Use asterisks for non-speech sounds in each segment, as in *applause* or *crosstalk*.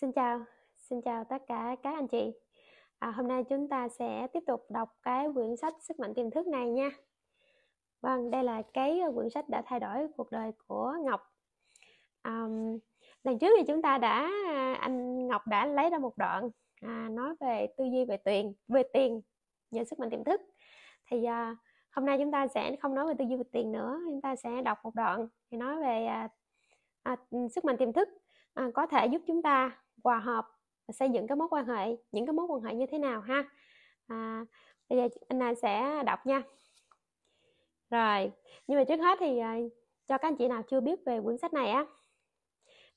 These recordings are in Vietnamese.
Xin chào, xin chào tất cả các anh chị. À, hôm nay chúng ta sẽ tiếp tục đọc cái quyển sách Sức mạnh tiềm thức này nha. Vâng, đây là cái quyển sách đã thay đổi cuộc đời của Ngọc. À, lần trước thì chúng ta đã anh Ngọc đã lấy ra một đoạn à, nói về tư duy về tiền, về tiền nhờ sức mạnh tiềm thức. Thì à, hôm nay chúng ta sẽ không nói về tư duy về tiền nữa, chúng ta sẽ đọc một đoạn thì nói về à, à, sức mạnh tiềm thức à, có thể giúp chúng ta hòa hợp và xây dựng cái mối quan hệ những cái mối quan hệ như thế nào ha à, bây giờ anh này sẽ đọc nha rồi nhưng mà trước hết thì à, cho các anh chị nào chưa biết về quyển sách này á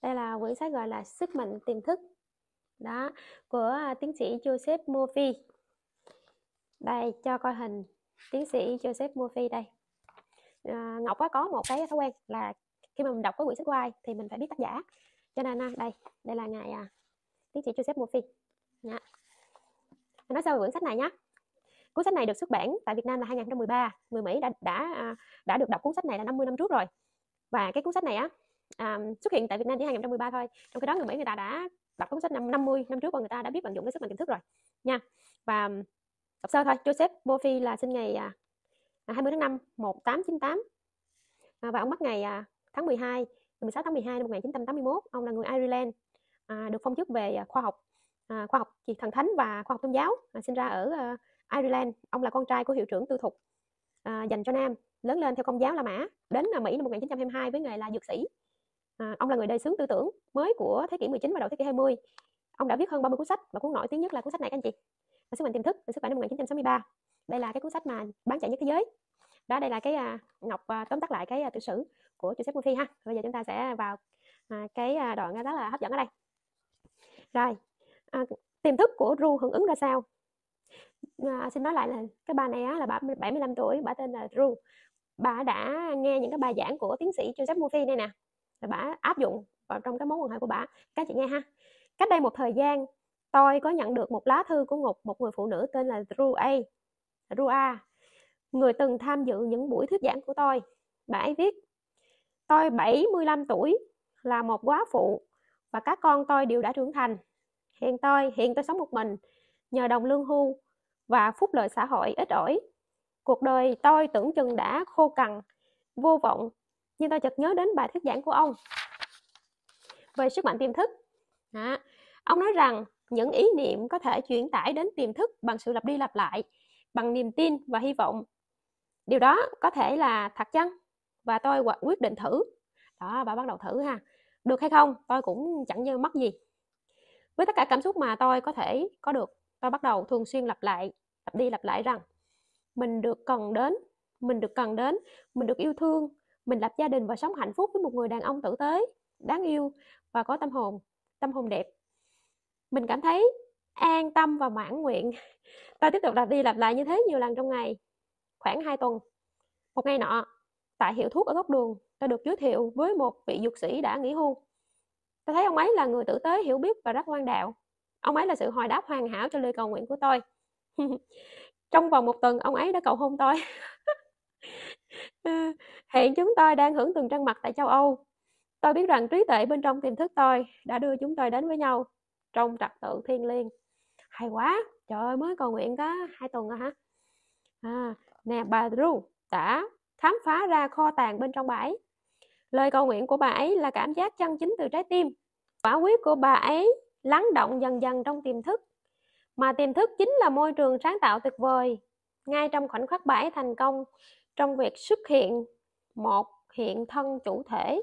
đây là quyển sách gọi là sức mạnh tiềm thức đó của à, tiến sĩ Joseph Murphy đây cho coi hình tiến sĩ Joseph Murphy đây à, Ngọc có một cái thói quen là khi mà mình đọc cái quyển sách của ai thì mình phải biết tác giả cho nên à, đây đây là ngài tiến sĩ Joseph Murphy nha. nói sơ về quyển sách này nhé cuốn sách này được xuất bản tại Việt Nam là 2013 người Mỹ đã đã à, đã được đọc cuốn sách này là 50 năm trước rồi và cái cuốn sách này á à, xuất hiện tại Việt Nam chỉ 2013 thôi trong khi đó người Mỹ người ta đã đọc cuốn sách năm 50 năm trước và người ta đã biết vận dụng cái sức mạnh kiến thức rồi nha và đọc sơ thôi Joseph Murphy là sinh ngày 20 à, tháng 5 1898 à, và ông mất ngày à, tháng 12 16 tháng 12 năm 1981 ông là người Ireland à, được phong chức về à, khoa học à, khoa học chỉ thần thánh và khoa học tôn giáo à, sinh ra ở à, Ireland ông là con trai của hiệu trưởng tư thục à, dành cho nam lớn lên theo công giáo La Mã đến à, Mỹ năm 1922 với nghề là dược sĩ à, ông là người đề sướng tư tưởng mới của thế kỷ 19 và đầu thế kỷ 20 ông đã viết hơn 30 cuốn sách và cuốn nổi tiếng nhất là cuốn sách này các anh chị và sức mạnh tiềm thức và sức khỏe năm 1963 đây là cái cuốn sách mà bán chạy nhất thế giới đó đây là cái à, ngọc à, tóm tắt lại cái à, tiểu sử của cuốn sách Mufi ha bây giờ chúng ta sẽ vào à, cái à, đoạn rất là hấp dẫn ở đây rồi à, tiềm thức của Ru hưởng ứng ra sao à, xin nói lại là cái bà này á, là bà 75 tuổi bà tên là Ru bà đã nghe những cái bài giảng của tiến sĩ Joseph Murphy đây nè là bà áp dụng vào trong cái mối quan hệ của bà các chị nghe ha cách đây một thời gian tôi có nhận được một lá thư của một một người phụ nữ tên là Ru A ru a, người từng tham dự những buổi thuyết giảng của tôi bà ấy viết Tôi 75 tuổi, là một quá phụ và các con tôi đều đã trưởng thành. Hiện tôi, hiện tôi sống một mình, nhờ đồng lương hưu và phúc lợi xã hội ít ỏi. Cuộc đời tôi tưởng chừng đã khô cằn, vô vọng, nhưng tôi chợt nhớ đến bài thuyết giảng của ông về sức mạnh tiềm thức. À, ông nói rằng những ý niệm có thể chuyển tải đến tiềm thức bằng sự lặp đi lặp lại, bằng niềm tin và hy vọng. Điều đó có thể là thật chăng? và tôi quyết định thử đó bà bắt đầu thử ha được hay không tôi cũng chẳng như mất gì với tất cả cảm xúc mà tôi có thể có được tôi bắt đầu thường xuyên lặp lại lặp đi lặp lại rằng mình được cần đến mình được cần đến mình được yêu thương mình lập gia đình và sống hạnh phúc với một người đàn ông tử tế đáng yêu và có tâm hồn tâm hồn đẹp mình cảm thấy an tâm và mãn nguyện tôi tiếp tục lặp đi lặp lại như thế nhiều lần trong ngày khoảng 2 tuần một ngày nọ tại hiệu thuốc ở góc đường tôi được giới thiệu với một vị dược sĩ đã nghỉ hưu tôi thấy ông ấy là người tử tế hiểu biết và rất ngoan đạo ông ấy là sự hồi đáp hoàn hảo cho lời cầu nguyện của tôi *laughs* trong vòng một tuần ông ấy đã cầu hôn tôi *laughs* hiện chúng tôi đang hưởng từng trăng mật tại châu âu tôi biết rằng trí tuệ bên trong tiềm thức tôi đã đưa chúng tôi đến với nhau trong trật tự thiên liêng hay quá trời ơi mới cầu nguyện có hai tuần rồi à hả à, nè bà ru, đã khám phá ra kho tàng bên trong bà ấy lời cầu nguyện của bà ấy là cảm giác chân chính từ trái tim quả quyết của bà ấy lắng động dần dần trong tiềm thức mà tiềm thức chính là môi trường sáng tạo tuyệt vời ngay trong khoảnh khắc bà ấy thành công trong việc xuất hiện một hiện thân chủ thể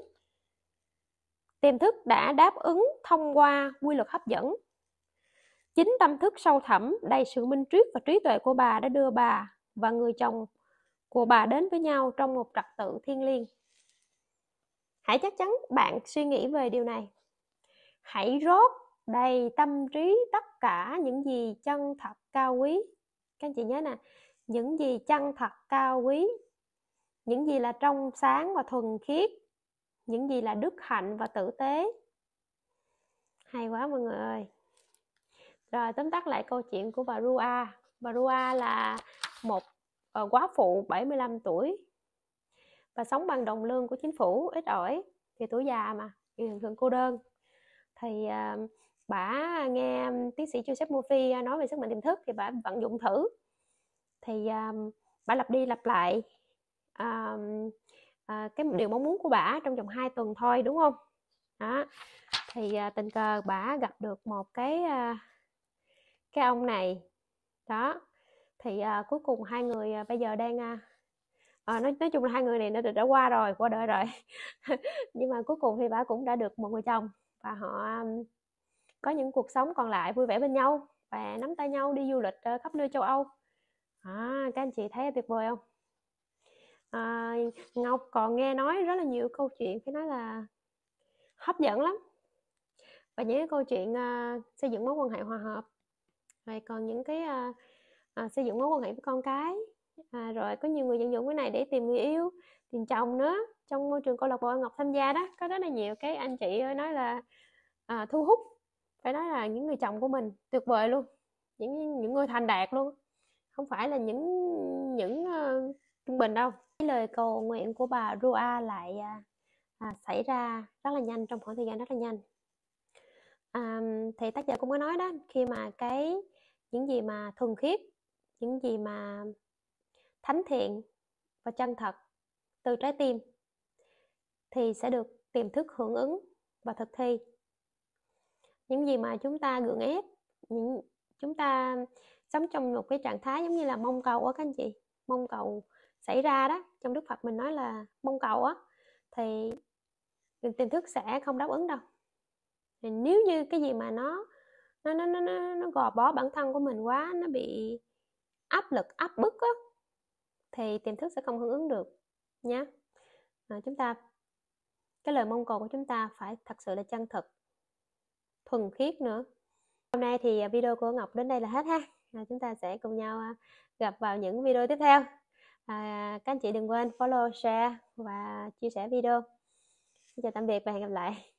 tiềm thức đã đáp ứng thông qua quy luật hấp dẫn chính tâm thức sâu thẳm đầy sự minh triết và trí tuệ của bà đã đưa bà và người chồng của bà đến với nhau trong một trật tự thiêng liêng hãy chắc chắn bạn suy nghĩ về điều này hãy rót đầy tâm trí tất cả những gì chân thật cao quý các anh chị nhớ nè những gì chân thật cao quý những gì là trong sáng và thuần khiết những gì là đức hạnh và tử tế hay quá mọi người ơi rồi tóm tắt lại câu chuyện của bà Rua bà Rua là một Ờ, quá phụ 75 tuổi và sống bằng đồng lương của chính phủ ít ỏi thì tuổi già mà gần cô đơn thì ờ, bà nghe tiến sĩ Joseph Murphy nói về sức mạnh tiềm thức thì bà vận dụng thử thì ờ, bà lặp đi lặp lại um, uh, cái điều mong muốn của bà trong vòng 2 tuần thôi đúng không đó thì uh, tình cờ bà gặp được một cái uh, cái ông này đó thì à, cuối cùng hai người à, bây giờ đang à, à, nói nói chung là hai người này nó đã, đã qua rồi qua đời rồi *laughs* nhưng mà cuối cùng thì bà cũng đã được một người chồng và họ um, có những cuộc sống còn lại vui vẻ bên nhau và nắm tay nhau đi du lịch uh, khắp nơi châu Âu à, các anh chị thấy tuyệt vời không à, Ngọc còn nghe nói rất là nhiều câu chuyện phải nói là hấp dẫn lắm và những cái câu chuyện uh, xây dựng mối quan hệ hòa hợp rồi còn những cái uh, à, xây dựng mối quan hệ với con cái à, rồi có nhiều người tận dụng cái này để tìm người yêu tìm chồng nữa trong môi trường câu lạc bộ Ngọc tham gia đó có rất là nhiều cái anh chị ơi nói là à, thu hút phải nói là những người chồng của mình tuyệt vời luôn những những người thành đạt luôn không phải là những những uh, trung bình đâu cái lời cầu nguyện của bà Rua lại uh, à, xảy ra rất là nhanh trong khoảng thời gian rất là nhanh à, thì tác giả cũng có nói đó khi mà cái những gì mà thuần khiết những gì mà thánh thiện và chân thật từ trái tim thì sẽ được tiềm thức hưởng ứng và thực thi những gì mà chúng ta gượng ép những chúng ta sống trong một cái trạng thái giống như là mong cầu á các anh chị mong cầu xảy ra đó trong đức phật mình nói là mong cầu á thì tiềm thức sẽ không đáp ứng đâu thì nếu như cái gì mà nó nó nó nó nó gò bó bản thân của mình quá nó bị áp lực áp bức á, thì tiềm thức sẽ không hưởng ứng được nhé à, chúng ta cái lời mong cầu của chúng ta phải thật sự là chân thực thuần khiết nữa hôm nay thì à, video của ngọc đến đây là hết ha à, chúng ta sẽ cùng nhau à, gặp vào những video tiếp theo à, các anh chị đừng quên follow share và chia sẻ video xin chào tạm biệt và hẹn gặp lại